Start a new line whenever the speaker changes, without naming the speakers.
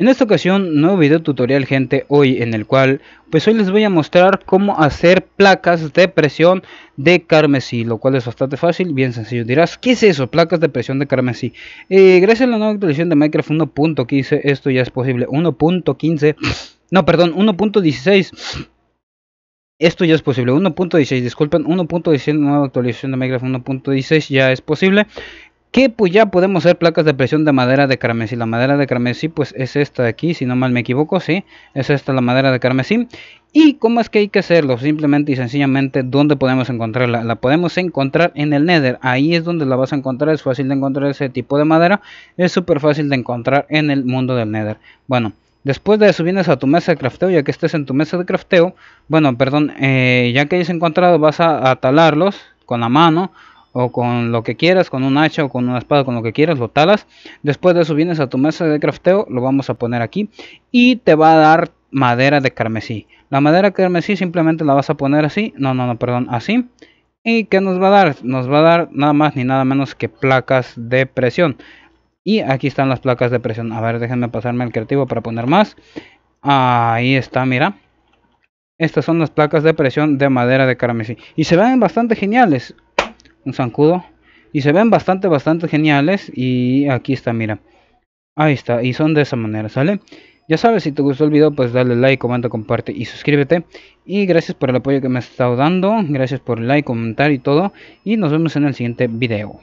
En esta ocasión, nuevo video tutorial gente hoy en el cual pues hoy les voy a mostrar cómo hacer placas de presión de carmesí, lo cual es bastante fácil, bien sencillo. Dirás, ¿qué es eso? Placas de presión de carmesí. Eh, gracias a la nueva actualización de Minecraft 1.15 esto ya es posible. 1.15, no perdón, 1.16. Esto ya es posible, 1.16, disculpen, 1.16, nueva actualización de Minecraft 1.16 ya es posible pues ya podemos hacer placas de presión de madera de carmesí. La madera de carmesí pues es esta de aquí, si no mal me equivoco, sí, es esta la madera de carmesí. ¿Y cómo es que hay que hacerlo? Simplemente y sencillamente, ¿dónde podemos encontrarla? La podemos encontrar en el Nether, ahí es donde la vas a encontrar, es fácil de encontrar ese tipo de madera, es súper fácil de encontrar en el mundo del Nether. Bueno, Después de eso vienes a tu mesa de crafteo, ya que estés en tu mesa de crafteo, bueno, perdón, eh, ya que hayas encontrado vas a talarlos con la mano o con lo que quieras, con un hacha o con una espada, con lo que quieras, lo talas. Después de eso vienes a tu mesa de crafteo, lo vamos a poner aquí y te va a dar madera de carmesí. La madera de carmesí simplemente la vas a poner así, no, no, no, perdón, así. ¿Y qué nos va a dar? Nos va a dar nada más ni nada menos que placas de presión. Y aquí están las placas de presión. A ver, déjenme pasarme el creativo para poner más. Ahí está, mira. Estas son las placas de presión de madera de carmesí. Y se ven bastante geniales un zancudo. Y se ven bastante, bastante geniales. Y aquí está, mira. Ahí está, y son de esa manera, ¿sale? Ya sabes, si te gustó el video, pues dale like, comenta, comparte y suscríbete. Y gracias por el apoyo que me has estado dando. Gracias por el like, comentar y todo. Y nos vemos en el siguiente video.